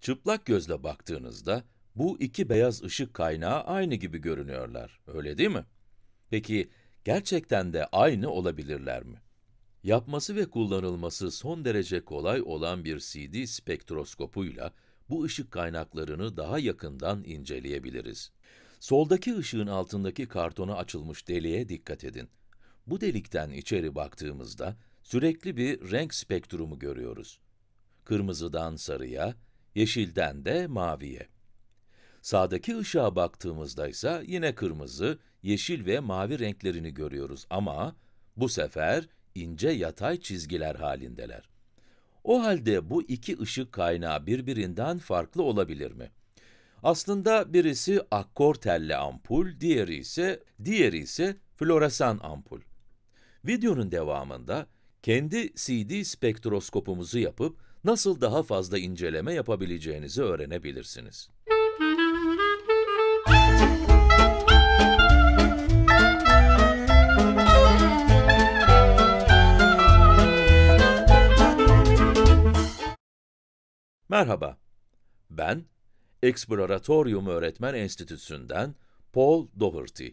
Çıplak gözle baktığınızda bu iki beyaz ışık kaynağı aynı gibi görünüyorlar, öyle değil mi? Peki gerçekten de aynı olabilirler mi? Yapması ve kullanılması son derece kolay olan bir CD spektroskopuyla bu ışık kaynaklarını daha yakından inceleyebiliriz. Soldaki ışığın altındaki kartona açılmış deliğe dikkat edin. Bu delikten içeri baktığımızda sürekli bir renk spektrumu görüyoruz. Kırmızıdan sarıya, yeşilden de maviye. Sağdaki ışığa baktığımızda ise yine kırmızı, yeşil ve mavi renklerini görüyoruz ama bu sefer ince yatay çizgiler halindeler. O halde bu iki ışık kaynağı birbirinden farklı olabilir mi? Aslında birisi akkor telli ampul, diğeri ise diğeri ise floresan ampul. Videonun devamında kendi CD spektroskopumuzu yapıp nasıl daha fazla inceleme yapabileceğinizi öğrenebilirsiniz. Merhaba, ben Exploratorium Öğretmen Enstitüsü'nden Paul Doherty.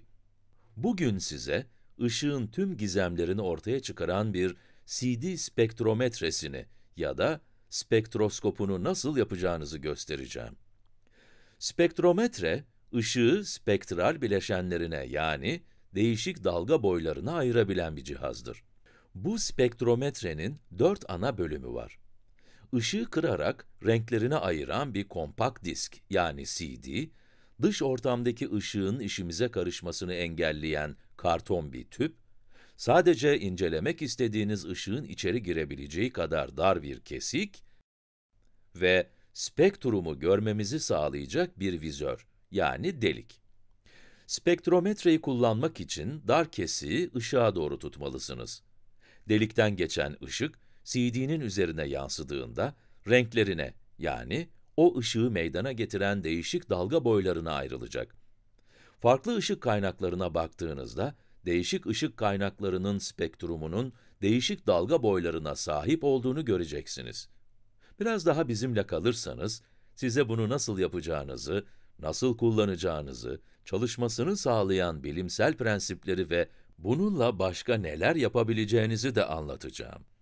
Bugün size ışığın tüm gizemlerini ortaya çıkaran bir CD spektrometresini ya da spektroskopunu nasıl yapacağınızı göstereceğim. Spektrometre, ışığı spektral bileşenlerine yani değişik dalga boylarına ayırabilen bir cihazdır. Bu spektrometrenin dört ana bölümü var. Işığı kırarak renklerine ayıran bir kompakt disk yani CD, dış ortamdaki ışığın işimize karışmasını engelleyen karton bir tüp Sadece incelemek istediğiniz ışığın içeri girebileceği kadar dar bir kesik ve spektrumu görmemizi sağlayacak bir vizör, yani delik. Spektrometreyi kullanmak için dar kesiği ışığa doğru tutmalısınız. Delikten geçen ışık, CD'nin üzerine yansıdığında, renklerine, yani o ışığı meydana getiren değişik dalga boylarına ayrılacak. Farklı ışık kaynaklarına baktığınızda, değişik ışık kaynaklarının spektrumunun değişik dalga boylarına sahip olduğunu göreceksiniz. Biraz daha bizimle kalırsanız, size bunu nasıl yapacağınızı, nasıl kullanacağınızı, çalışmasını sağlayan bilimsel prensipleri ve bununla başka neler yapabileceğinizi de anlatacağım.